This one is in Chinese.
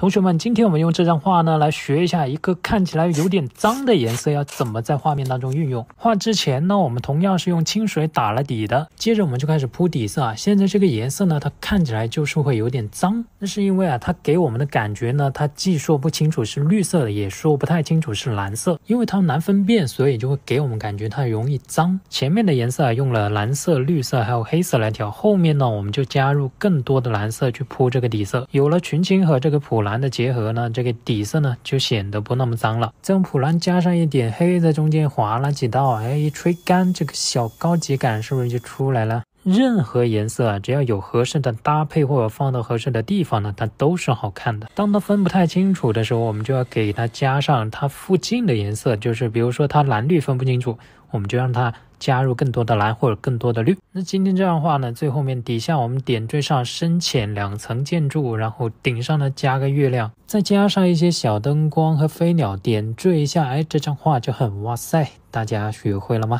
同学们，今天我们用这张画呢来学一下一个看起来有点脏的颜色要怎么在画面当中运用。画之前呢，我们同样是用清水打了底的，接着我们就开始铺底色。啊。现在这个颜色呢，它看起来就是会有点脏，那是因为啊，它给我们的感觉呢，它既说不清楚是绿色的，也说不太清楚是蓝色，因为它难分辨，所以就会给我们感觉它容易脏。前面的颜色啊，用了蓝色、绿色还有黑色来调，后面呢，我们就加入更多的蓝色去铺这个底色，有了群青和这个普蓝。蓝的结合呢，这个底色呢就显得不那么脏了。再用普蓝加上一点黑，在中间划了几道，哎，一吹干，这个小高级感是不是就出来了？任何颜色啊，只要有合适的搭配或者放到合适的地方呢，它都是好看的。当它分不太清楚的时候，我们就要给它加上它附近的颜色，就是比如说它蓝绿分不清楚，我们就让它。加入更多的蓝或者更多的绿。那今天这张画呢？最后面底下我们点缀上深浅两层建筑，然后顶上呢加个月亮，再加上一些小灯光和飞鸟点缀一下，哎，这张画就很哇塞！大家学会了吗？